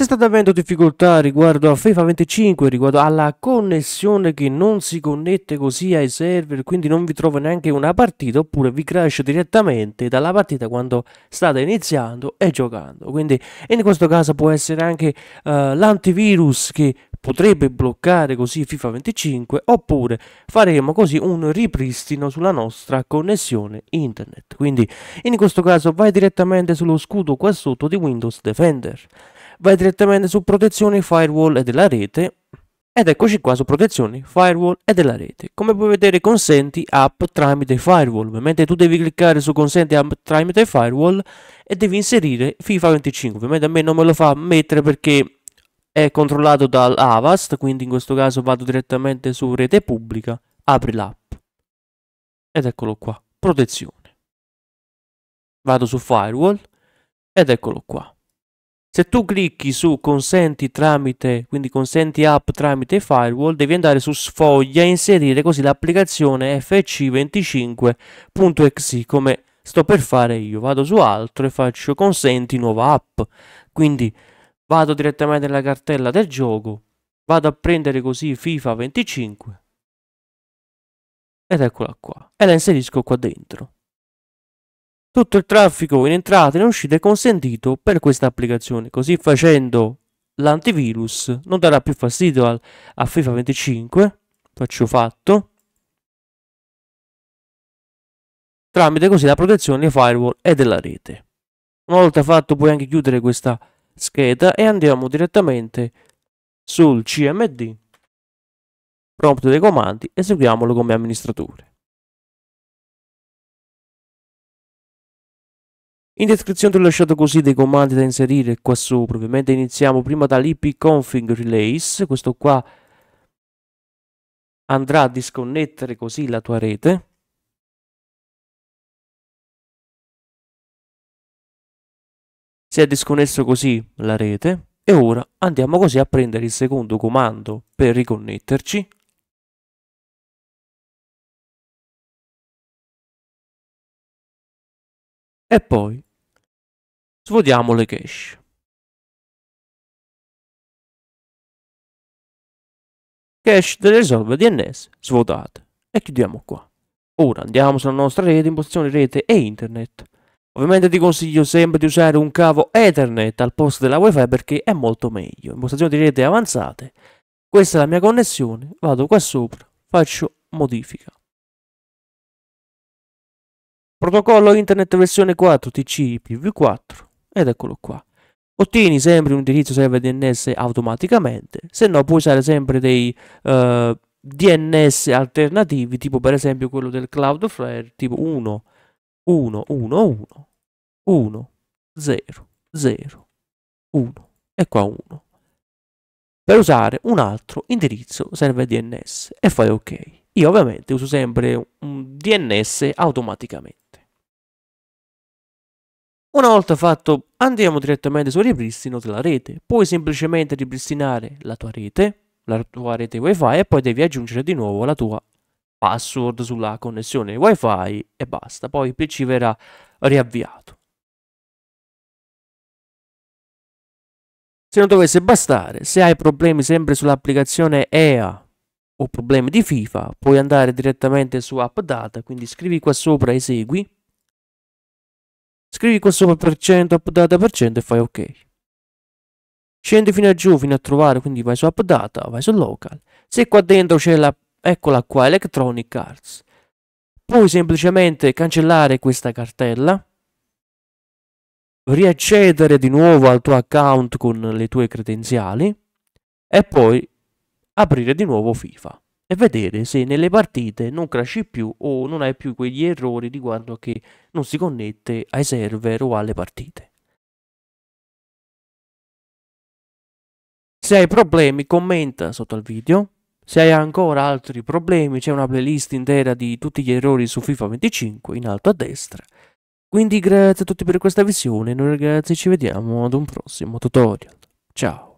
C'è stata avendo difficoltà riguardo a FIFA 25, riguardo alla connessione che non si connette così ai server, quindi non vi trovo neanche una partita, oppure vi crash direttamente dalla partita quando state iniziando e giocando. Quindi in questo caso può essere anche uh, l'antivirus che potrebbe bloccare così FIFA 25 oppure faremo così un ripristino sulla nostra connessione internet quindi in questo caso vai direttamente sullo scudo qua sotto di Windows Defender vai direttamente su protezioni, firewall e della rete ed eccoci qua su protezioni, firewall e della rete. Come puoi vedere consenti app tramite firewall, ovviamente tu devi cliccare su consenti app tramite firewall e devi inserire FIFA 25, ovviamente a me non me lo fa mettere perché è controllato dall'Avast, quindi in questo caso vado direttamente su rete pubblica, apri l'app ed eccolo qua, protezione. Vado su firewall ed eccolo qua. Se tu clicchi su consenti tramite, quindi consenti app tramite firewall, devi andare su sfoglia e inserire così l'applicazione fc25.exe come sto per fare io. Vado su altro e faccio consenti nuova app. Quindi vado direttamente nella cartella del gioco, vado a prendere così FIFA 25 ed eccola qua e la inserisco qua dentro. Tutto il traffico in entrata e in uscita è consentito per questa applicazione. Così facendo l'antivirus non darà più fastidio al, a FIFA 25. Faccio fatto. Tramite così la protezione dei firewall e della rete. Una volta fatto puoi anche chiudere questa scheda e andiamo direttamente sul CMD prompt dei comandi, eseguiamolo come amministratore. In descrizione ti ho lasciato così dei comandi da inserire qua sopra, ovviamente iniziamo prima dall'ipconfig relays, questo qua andrà a disconnettere così la tua rete. Si è disconnesso così la rete e ora andiamo così a prendere il secondo comando per riconnetterci. E poi Svuotiamo le cache. Cache delle riserve DNS svuotate. E chiudiamo qua. Ora andiamo sulla nostra rete impostazioni rete e internet. Ovviamente ti consiglio sempre di usare un cavo Ethernet al posto della WiFi perché è molto meglio. Impostazioni di rete avanzate. Questa è la mia connessione. Vado qua sopra, faccio modifica. Protocollo Internet versione 4 TCP v 4 ed eccolo qua. Ottieni sempre un indirizzo server DNS automaticamente, se no puoi usare sempre dei uh, eh, DNS alternativi, tipo per esempio quello del Cloudflare, tipo 1, 1, 1, 1, 1, 0, 0, 1 e qua 1. Per usare un altro indirizzo server DNS e fai ok. Io ovviamente uso sempre un DNS automaticamente. Una volta fatto andiamo direttamente sul ripristino della rete, puoi semplicemente ripristinare la tua rete, la tua rete wifi e poi devi aggiungere di nuovo la tua password sulla connessione wifi e basta, poi il PC verrà riavviato. Se non dovesse bastare, se hai problemi sempre sull'applicazione EA o problemi di FIFA, puoi andare direttamente su AppData, quindi scrivi qua sopra esegui Scrivi questo per cento, appdata per cento e fai ok. Scendi fino a giù, fino a trovare, quindi vai su updata, vai su local. Se qua dentro c'è la, eccola qua, Electronic Arts. Puoi semplicemente cancellare questa cartella, riaccedere di nuovo al tuo account con le tue credenziali e poi aprire di nuovo FIFA e vedere se nelle partite non crashi più o non hai più quegli errori riguardo che non si connette ai server o alle partite. Se hai problemi commenta sotto al video, se hai ancora altri problemi c'è una playlist intera di tutti gli errori su FIFA 25 in alto a destra. Quindi grazie a tutti per questa visione, noi ragazzi ci vediamo ad un prossimo tutorial. Ciao!